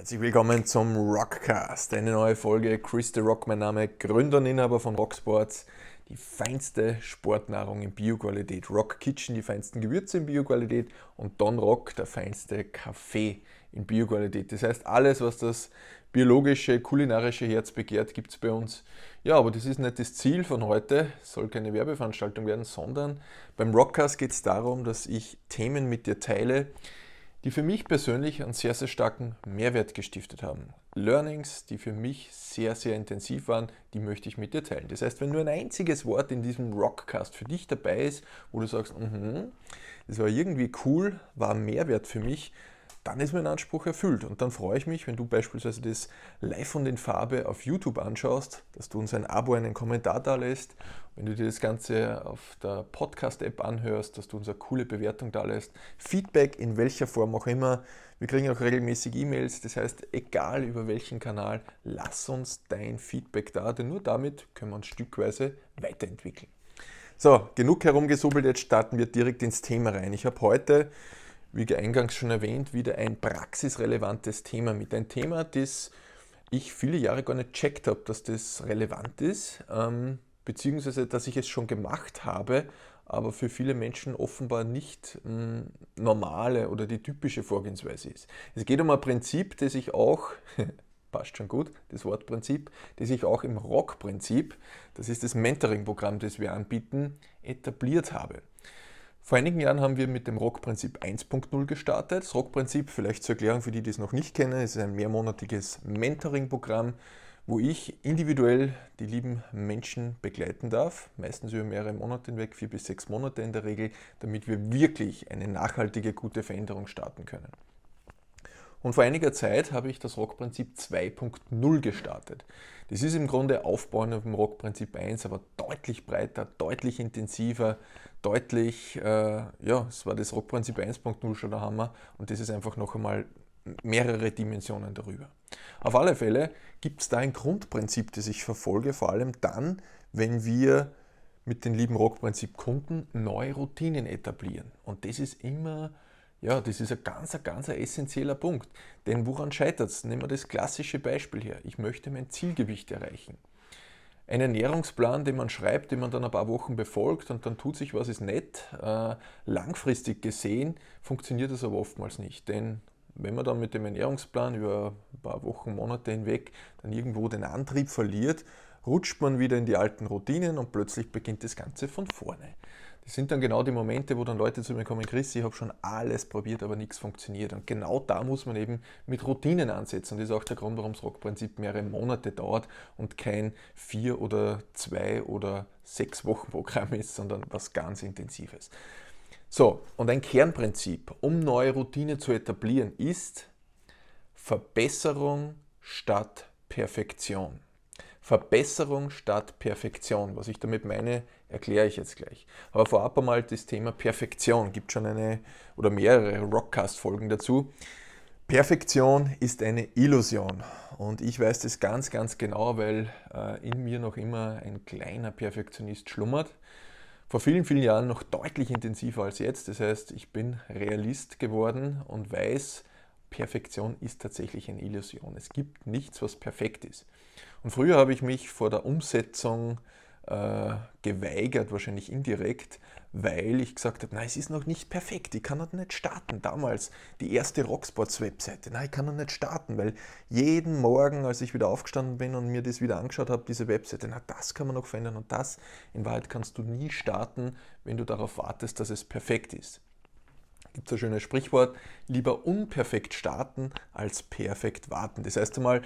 Herzlich willkommen zum Rockcast, eine neue Folge. Chris the Rock, mein Name, Gründer und Inhaber von Rocksports, die feinste Sportnahrung in Bioqualität, Rock Kitchen, die feinsten Gewürze in Bioqualität und Don Rock, der feinste Kaffee in Bioqualität. Das heißt, alles, was das biologische, kulinarische Herz begehrt, gibt es bei uns. Ja, aber das ist nicht das Ziel von heute, es soll keine Werbeveranstaltung werden, sondern beim Rockcast geht es darum, dass ich Themen mit dir teile, die für mich persönlich einen sehr, sehr starken Mehrwert gestiftet haben. Learnings, die für mich sehr, sehr intensiv waren, die möchte ich mit dir teilen. Das heißt, wenn nur ein einziges Wort in diesem Rockcast für dich dabei ist, wo du sagst, mm -hmm, das war irgendwie cool, war Mehrwert für mich, dann ist mein Anspruch erfüllt. Und dann freue ich mich, wenn du beispielsweise das Live und in Farbe auf YouTube anschaust, dass du uns ein Abo, einen Kommentar da lässt. Wenn du dir das Ganze auf der Podcast-App anhörst, dass du uns eine coole Bewertung da lässt. Feedback in welcher Form auch immer. Wir kriegen auch regelmäßig E-Mails. Das heißt, egal über welchen Kanal, lass uns dein Feedback da, denn nur damit können wir uns stückweise weiterentwickeln. So, genug herumgesubbelt, jetzt starten wir direkt ins Thema rein. Ich habe heute wie eingangs schon erwähnt, wieder ein praxisrelevantes Thema mit. Ein Thema, das ich viele Jahre gar nicht checkt habe, dass das relevant ist, ähm, beziehungsweise dass ich es schon gemacht habe, aber für viele Menschen offenbar nicht mh, hm, normale oder die typische Vorgehensweise ist. Es geht um ein Prinzip, das ich auch, passt schon gut, das Wortprinzip, das ich auch im Rock-Prinzip, das ist das Mentoring-Programm, das wir anbieten, etabliert habe. Vor einigen Jahren haben wir mit dem ROC-Prinzip 1.0 gestartet. Das ROC-Prinzip, vielleicht zur Erklärung für die, die es noch nicht kennen, ist ein mehrmonatiges Mentoring-Programm, wo ich individuell die lieben Menschen begleiten darf, meistens über mehrere Monate hinweg, vier bis sechs Monate in der Regel, damit wir wirklich eine nachhaltige, gute Veränderung starten können. Und vor einiger Zeit habe ich das Rockprinzip 2.0 gestartet. Das ist im Grunde aufbauen auf dem Rockprinzip 1, aber deutlich breiter, deutlich intensiver, deutlich, äh, ja, es war das Rockprinzip 1.0 schon der Hammer und das ist einfach noch einmal mehrere Dimensionen darüber. Auf alle Fälle gibt es da ein Grundprinzip, das ich verfolge, vor allem dann, wenn wir mit den lieben Rockprinzip Kunden neue Routinen etablieren. Und das ist immer ja, das ist ein ganz, ganz essentieller Punkt. Denn woran scheitert es? Nehmen wir das klassische Beispiel her. Ich möchte mein Zielgewicht erreichen. Ein Ernährungsplan, den man schreibt, den man dann ein paar Wochen befolgt und dann tut sich was, ist nett. Äh, langfristig gesehen funktioniert das aber oftmals nicht. Denn wenn man dann mit dem Ernährungsplan über ein paar Wochen, Monate hinweg dann irgendwo den Antrieb verliert, rutscht man wieder in die alten Routinen und plötzlich beginnt das Ganze von vorne. Das sind dann genau die Momente, wo dann Leute zu mir kommen, Chris, ich habe schon alles probiert, aber nichts funktioniert. Und genau da muss man eben mit Routinen ansetzen. Und das ist auch der Grund, warum das Rockprinzip mehrere Monate dauert und kein vier oder zwei oder sechs Wochen Programm ist, sondern was ganz Intensives. So, und ein Kernprinzip, um neue Routine zu etablieren, ist Verbesserung statt Perfektion. Verbesserung statt Perfektion. Was ich damit meine, Erkläre ich jetzt gleich. Aber vorab einmal das Thema Perfektion. Gibt schon eine oder mehrere Rockcast-Folgen dazu. Perfektion ist eine Illusion. Und ich weiß das ganz, ganz genau, weil äh, in mir noch immer ein kleiner Perfektionist schlummert. Vor vielen, vielen Jahren noch deutlich intensiver als jetzt. Das heißt, ich bin Realist geworden und weiß, Perfektion ist tatsächlich eine Illusion. Es gibt nichts, was perfekt ist. Und früher habe ich mich vor der Umsetzung äh, geweigert, wahrscheinlich indirekt, weil ich gesagt habe, nein, es ist noch nicht perfekt, ich kann noch nicht starten. Damals die erste Rocksports-Webseite, nein, ich kann noch nicht starten, weil jeden Morgen, als ich wieder aufgestanden bin und mir das wieder angeschaut habe, diese Webseite, na, das kann man noch verändern und das, in Wahrheit kannst du nie starten, wenn du darauf wartest, dass es perfekt ist. Gibt es ein schönes Sprichwort, lieber unperfekt starten als perfekt warten. Das heißt einmal,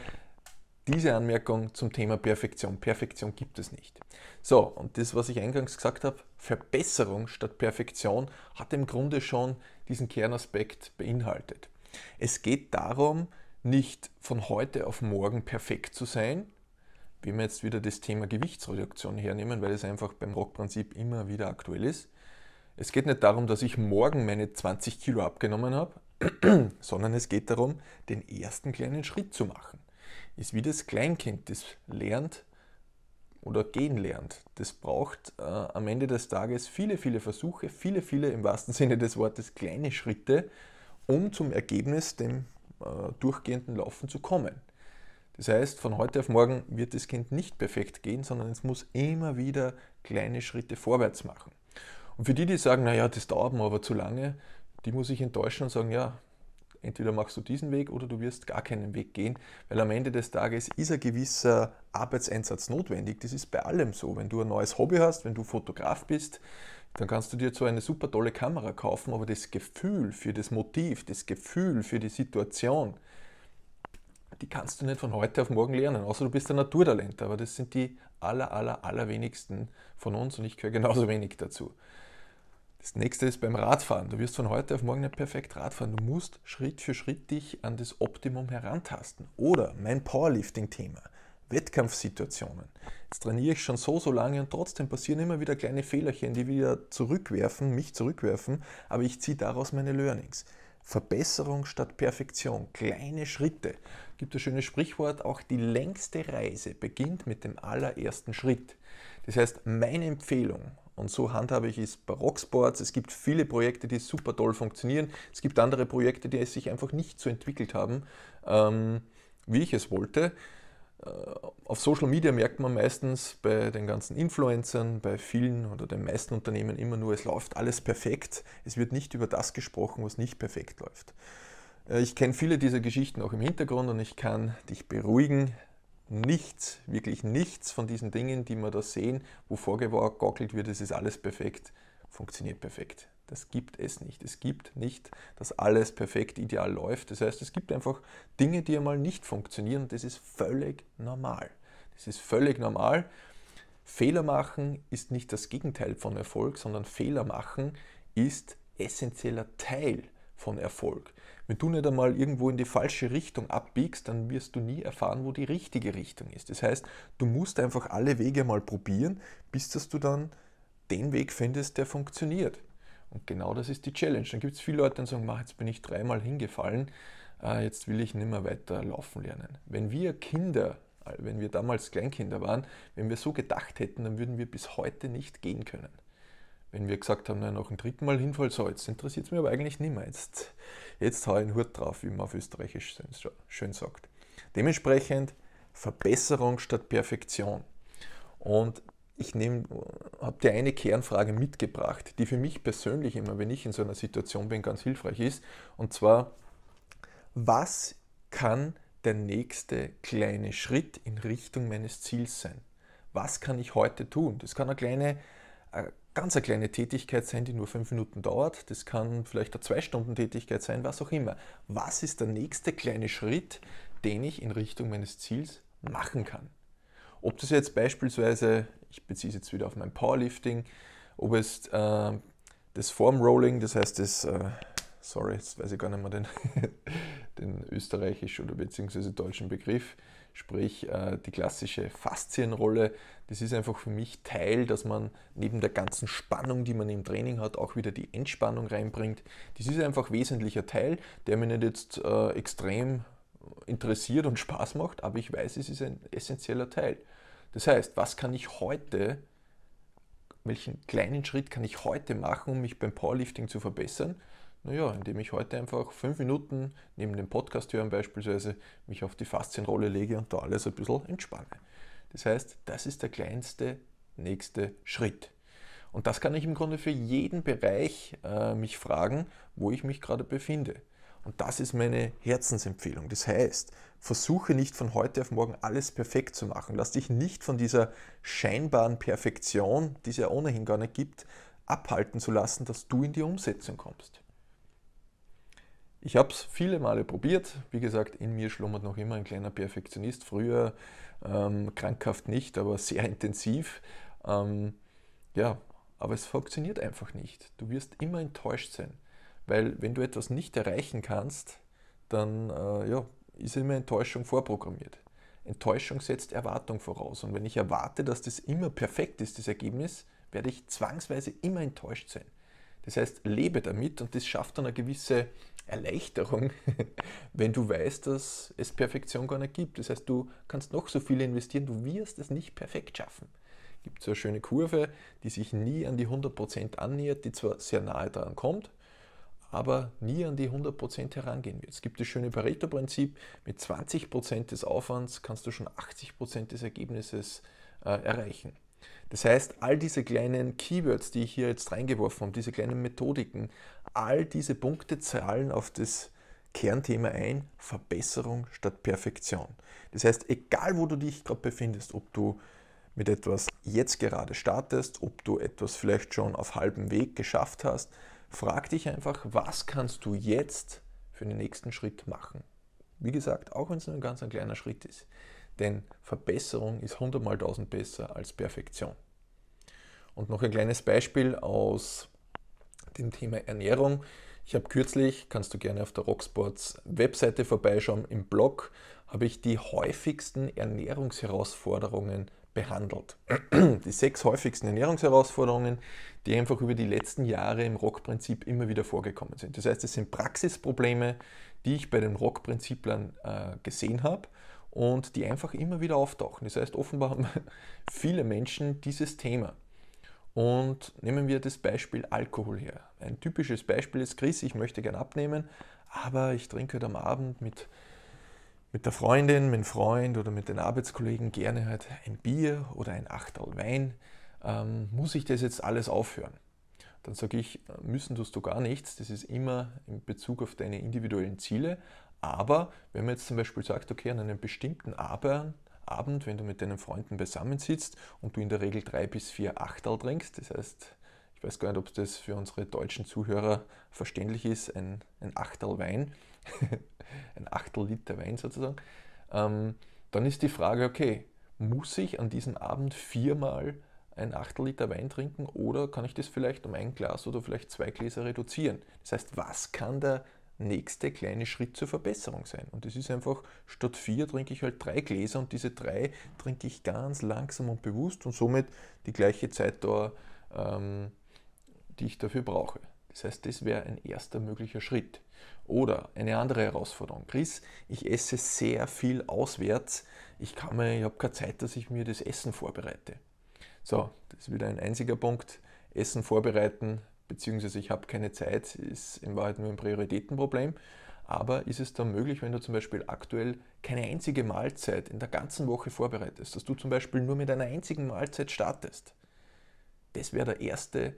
diese Anmerkung zum Thema Perfektion. Perfektion gibt es nicht. So, und das, was ich eingangs gesagt habe, Verbesserung statt Perfektion, hat im Grunde schon diesen Kernaspekt beinhaltet. Es geht darum, nicht von heute auf morgen perfekt zu sein, wenn wir jetzt wieder das Thema Gewichtsreduktion hernehmen, weil es einfach beim Rockprinzip immer wieder aktuell ist. Es geht nicht darum, dass ich morgen meine 20 Kilo abgenommen habe, sondern es geht darum, den ersten kleinen Schritt zu machen ist wie das Kleinkind, das lernt oder gehen lernt. Das braucht äh, am Ende des Tages viele, viele Versuche, viele, viele im wahrsten Sinne des Wortes kleine Schritte, um zum Ergebnis, dem äh, durchgehenden Laufen zu kommen. Das heißt, von heute auf morgen wird das Kind nicht perfekt gehen, sondern es muss immer wieder kleine Schritte vorwärts machen. Und für die, die sagen, naja, das dauert mir aber zu lange, die muss ich enttäuschen und sagen, ja, Entweder machst du diesen Weg oder du wirst gar keinen Weg gehen, weil am Ende des Tages ist ein gewisser Arbeitseinsatz notwendig. Das ist bei allem so. Wenn du ein neues Hobby hast, wenn du Fotograf bist, dann kannst du dir zwar eine super tolle Kamera kaufen, aber das Gefühl für das Motiv, das Gefühl für die Situation, die kannst du nicht von heute auf morgen lernen, außer du bist ein Naturtalent. Aber das sind die aller, aller, aller wenigsten von uns und ich gehöre genauso wenig dazu. Das nächste ist beim Radfahren. Du wirst von heute auf morgen nicht perfekt Radfahren. Du musst Schritt für Schritt dich an das Optimum herantasten. Oder mein Powerlifting-Thema. Wettkampfsituationen. Jetzt trainiere ich schon so, so lange und trotzdem passieren immer wieder kleine Fehlerchen, die wieder zurückwerfen, mich zurückwerfen, aber ich ziehe daraus meine Learnings. Verbesserung statt Perfektion, kleine Schritte. Gibt das schöne Sprichwort, auch die längste Reise beginnt mit dem allerersten Schritt. Das heißt, meine Empfehlung und so handhabe ich es bei Rocksports. Es gibt viele Projekte, die super toll funktionieren. Es gibt andere Projekte, die es sich einfach nicht so entwickelt haben, ähm, wie ich es wollte. Äh, auf Social Media merkt man meistens bei den ganzen Influencern, bei vielen oder den meisten Unternehmen immer nur, es läuft alles perfekt. Es wird nicht über das gesprochen, was nicht perfekt läuft. Äh, ich kenne viele dieser Geschichten auch im Hintergrund und ich kann dich beruhigen nichts, wirklich nichts von diesen Dingen, die wir da sehen, wo vorgegaukelt wird, es ist alles perfekt, funktioniert perfekt. Das gibt es nicht. Es gibt nicht, dass alles perfekt ideal läuft. Das heißt, es gibt einfach Dinge, die einmal nicht funktionieren. Das ist völlig normal. Das ist völlig normal. Fehler machen ist nicht das Gegenteil von Erfolg, sondern Fehler machen ist essentieller Teil von Erfolg. Wenn du nicht einmal irgendwo in die falsche Richtung abbiegst, dann wirst du nie erfahren, wo die richtige Richtung ist. Das heißt, du musst einfach alle Wege mal probieren, bis dass du dann den Weg findest, der funktioniert. Und genau das ist die Challenge. Dann gibt es viele Leute, die sagen, mach, jetzt bin ich dreimal hingefallen, äh, jetzt will ich nicht mehr weiter laufen lernen. Wenn wir Kinder, äh, wenn wir damals Kleinkinder waren, wenn wir so gedacht hätten, dann würden wir bis heute nicht gehen können wenn wir gesagt haben, nein, noch ein dritten Mal hinfall, so, jetzt interessiert es mich aber eigentlich nicht mehr. Jetzt, jetzt hau ich einen Hut drauf, wie man auf Österreichisch schön sagt. Dementsprechend Verbesserung statt Perfektion. Und ich habe dir eine Kernfrage mitgebracht, die für mich persönlich immer, wenn ich in so einer Situation bin, ganz hilfreich ist. Und zwar, was kann der nächste kleine Schritt in Richtung meines Ziels sein? Was kann ich heute tun? Das kann eine kleine ganz eine kleine Tätigkeit sein, die nur fünf Minuten dauert. Das kann vielleicht eine Zwei-Stunden-Tätigkeit sein, was auch immer. Was ist der nächste kleine Schritt, den ich in Richtung meines Ziels machen kann? Ob das jetzt beispielsweise, ich beziehe es jetzt wieder auf mein Powerlifting, ob es äh, das Formrolling, das heißt das, äh, sorry, jetzt weiß ich gar nicht mehr den, den österreichischen oder beziehungsweise deutschen Begriff, sprich äh, die klassische Faszienrolle. Das ist einfach für mich Teil, dass man neben der ganzen Spannung, die man im Training hat, auch wieder die Entspannung reinbringt. Das ist einfach ein wesentlicher Teil, der mir nicht jetzt äh, extrem interessiert und Spaß macht, aber ich weiß, es ist ein essentieller Teil. Das heißt, was kann ich heute, welchen kleinen Schritt kann ich heute machen, um mich beim Powerlifting zu verbessern? Naja, indem ich heute einfach fünf Minuten neben dem Podcast hören beispielsweise mich auf die Faszienrolle lege und da alles ein bisschen entspanne. Das heißt, das ist der kleinste nächste Schritt. Und das kann ich im Grunde für jeden Bereich äh, mich fragen, wo ich mich gerade befinde. Und das ist meine Herzensempfehlung. Das heißt, versuche nicht von heute auf morgen alles perfekt zu machen. Lass dich nicht von dieser scheinbaren Perfektion, die es ja ohnehin gar nicht gibt, abhalten zu lassen, dass du in die Umsetzung kommst. Ich habe es viele Male probiert. Wie gesagt, in mir schlummert noch immer ein kleiner Perfektionist. Früher ähm, krankhaft nicht, aber sehr intensiv. Ähm, ja, aber es funktioniert einfach nicht. Du wirst immer enttäuscht sein, weil wenn du etwas nicht erreichen kannst, dann äh, ja, ist immer Enttäuschung vorprogrammiert. Enttäuschung setzt Erwartung voraus. Und wenn ich erwarte, dass das immer perfekt ist, das Ergebnis, werde ich zwangsweise immer enttäuscht sein. Das heißt, lebe damit und das schafft dann eine gewisse Erleichterung, wenn du weißt, dass es Perfektion gar nicht gibt. Das heißt, du kannst noch so viel investieren, du wirst es nicht perfekt schaffen. Es gibt so eine schöne Kurve, die sich nie an die 100% annähert, die zwar sehr nahe daran kommt, aber nie an die 100% herangehen wird. Es gibt das schöne Pareto-Prinzip, mit 20% des Aufwands kannst du schon 80% des Ergebnisses äh, erreichen. Das heißt, all diese kleinen Keywords, die ich hier jetzt reingeworfen habe, diese kleinen Methodiken, all diese Punkte zahlen auf das Kernthema ein, Verbesserung statt Perfektion. Das heißt, egal wo du dich gerade befindest, ob du mit etwas jetzt gerade startest, ob du etwas vielleicht schon auf halbem Weg geschafft hast, frag dich einfach, was kannst du jetzt für den nächsten Schritt machen? Wie gesagt, auch wenn es nur ein ganz ein kleiner Schritt ist. Denn Verbesserung ist hundertmal tausend besser als Perfektion. Und noch ein kleines Beispiel aus dem Thema Ernährung. Ich habe kürzlich, kannst du gerne auf der Rocksports Webseite vorbeischauen, im Blog habe ich die häufigsten Ernährungsherausforderungen behandelt. Die sechs häufigsten Ernährungsherausforderungen, die einfach über die letzten Jahre im Rockprinzip immer wieder vorgekommen sind. Das heißt, es sind Praxisprobleme, die ich bei den Rockprinziplern äh, gesehen habe und die einfach immer wieder auftauchen. Das heißt, offenbar haben viele Menschen dieses Thema. Und nehmen wir das Beispiel Alkohol her. Ein typisches Beispiel ist Chris, ich möchte gern abnehmen, aber ich trinke heute halt am Abend mit, mit der Freundin, mit dem Freund oder mit den Arbeitskollegen gerne halt ein Bier oder ein Achtel Wein. Ähm, muss ich das jetzt alles aufhören? Dann sage ich, äh, müssen tust du gar nichts. Das ist immer in Bezug auf deine individuellen Ziele, aber wenn man jetzt zum Beispiel sagt, okay, an einem bestimmten Abend, wenn du mit deinen Freunden beisammensitzt und du in der Regel drei bis vier Achtel trinkst, das heißt, ich weiß gar nicht, ob das für unsere deutschen Zuhörer verständlich ist, ein, ein Achtel Wein, ein Achtel Liter Wein sozusagen, ähm, dann ist die Frage, okay, muss ich an diesem Abend viermal ein Achtel Liter Wein trinken oder kann ich das vielleicht um ein Glas oder vielleicht zwei Gläser reduzieren? Das heißt, was kann der nächste kleine Schritt zur Verbesserung sein. Und es ist einfach, statt vier trinke ich halt drei Gläser und diese drei trinke ich ganz langsam und bewusst und somit die gleiche Zeitdauer, ähm, die ich dafür brauche. Das heißt, das wäre ein erster möglicher Schritt. Oder eine andere Herausforderung. Chris, ich esse sehr viel auswärts. Ich, ich habe keine Zeit, dass ich mir das Essen vorbereite. So, das ist wieder ein einziger Punkt. Essen vorbereiten, beziehungsweise ich habe keine Zeit, ist in Wahrheit nur ein Prioritätenproblem. Aber ist es dann möglich, wenn du zum Beispiel aktuell keine einzige Mahlzeit in der ganzen Woche vorbereitest, dass du zum Beispiel nur mit einer einzigen Mahlzeit startest? Das wäre der erste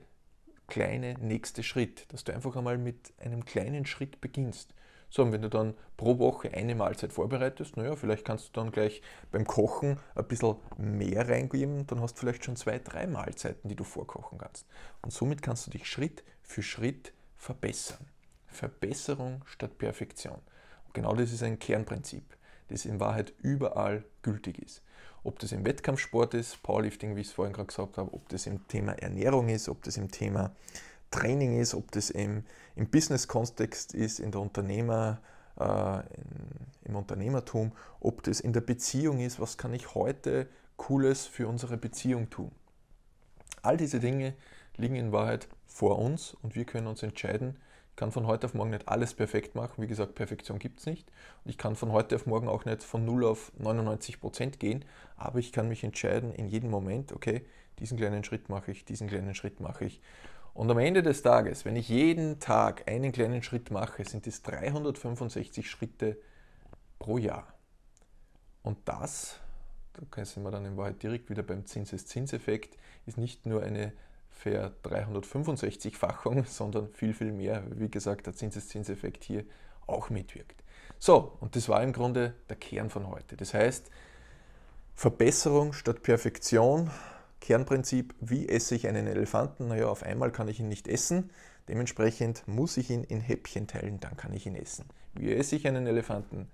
kleine nächste Schritt, dass du einfach einmal mit einem kleinen Schritt beginnst. So, und wenn du dann pro Woche eine Mahlzeit vorbereitest, naja, vielleicht kannst du dann gleich beim Kochen ein bisschen mehr reingeben, dann hast du vielleicht schon zwei, drei Mahlzeiten, die du vorkochen kannst. Und somit kannst du dich Schritt für Schritt verbessern. Verbesserung statt Perfektion. Und genau das ist ein Kernprinzip, das in Wahrheit überall gültig ist. Ob das im Wettkampfsport ist, Powerlifting, wie ich es vorhin gerade gesagt habe, ob das im Thema Ernährung ist, ob das im Thema Training ist, ob das im, im Business-Kontext ist, in der Unternehmer, äh, in, im Unternehmertum, ob das in der Beziehung ist, was kann ich heute Cooles für unsere Beziehung tun. All diese Dinge liegen in Wahrheit vor uns und wir können uns entscheiden. Ich kann von heute auf morgen nicht alles perfekt machen. Wie gesagt, Perfektion gibt es nicht. Und ich kann von heute auf morgen auch nicht von 0 auf 99 Prozent gehen. Aber ich kann mich entscheiden in jedem Moment, okay, diesen kleinen Schritt mache ich, diesen kleinen Schritt mache ich. Und am Ende des Tages, wenn ich jeden Tag einen kleinen Schritt mache, sind es 365 Schritte pro Jahr. Und das, da sind wir dann in Wahrheit direkt wieder beim Zinseszinseffekt, ist nicht nur eine für 365-Fachung, sondern viel, viel mehr, wie gesagt, der Zinseszinseffekt hier auch mitwirkt. So, und das war im Grunde der Kern von heute. Das heißt, Verbesserung statt Perfektion, Kernprinzip, wie esse ich einen Elefanten? Naja, auf einmal kann ich ihn nicht essen. Dementsprechend muss ich ihn in Häppchen teilen, dann kann ich ihn essen. Wie esse ich einen Elefanten?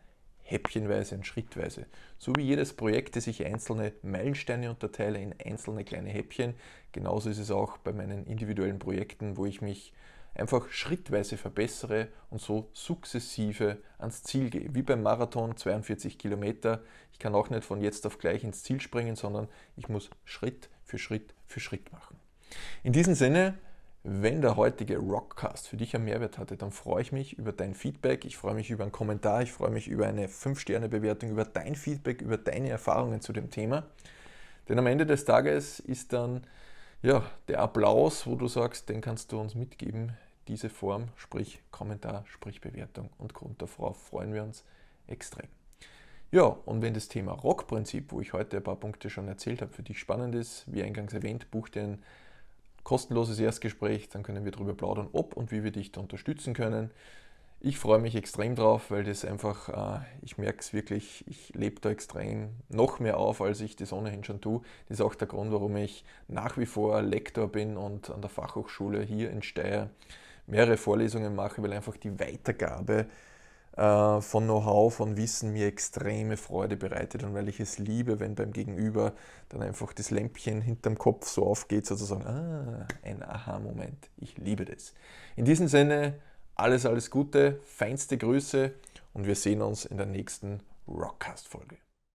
Häppchenweise und schrittweise. So wie jedes Projekt, das ich einzelne Meilensteine unterteile in einzelne kleine Häppchen. Genauso ist es auch bei meinen individuellen Projekten, wo ich mich einfach schrittweise verbessere und so sukzessive ans Ziel gehe. Wie beim Marathon 42 Kilometer. Ich kann auch nicht von jetzt auf gleich ins Ziel springen, sondern ich muss Schritt für Schritt für Schritt machen. In diesem Sinne, wenn der heutige Rockcast für dich einen Mehrwert hatte, dann freue ich mich über dein Feedback. Ich freue mich über einen Kommentar. Ich freue mich über eine 5-Sterne-Bewertung, über dein Feedback, über deine Erfahrungen zu dem Thema. Denn am Ende des Tages ist dann ja, der Applaus, wo du sagst, den kannst du uns mitgeben, diese Form, sprich Kommentar, sprich Bewertung und Grund darauf freuen wir uns extrem. Ja, und wenn das Thema Rock-Prinzip, wo ich heute ein paar Punkte schon erzählt habe, für dich spannend ist, wie eingangs erwähnt, buch dir ein kostenloses Erstgespräch, dann können wir darüber plaudern, ob und wie wir dich da unterstützen können. Ich freue mich extrem drauf, weil das einfach, äh, ich merke es wirklich, ich lebe da extrem noch mehr auf, als ich das ohnehin schon tue. Das ist auch der Grund, warum ich nach wie vor Lektor bin und an der Fachhochschule hier in Steyr mehrere Vorlesungen mache, weil einfach die Weitergabe äh, von Know-how, von Wissen mir extreme Freude bereitet und weil ich es liebe, wenn beim Gegenüber dann einfach das Lämpchen hinterm Kopf so aufgeht, sozusagen, ah, ein Aha-Moment. Ich liebe das. In diesem Sinne, alles, alles Gute, feinste Grüße und wir sehen uns in der nächsten Rockcast-Folge.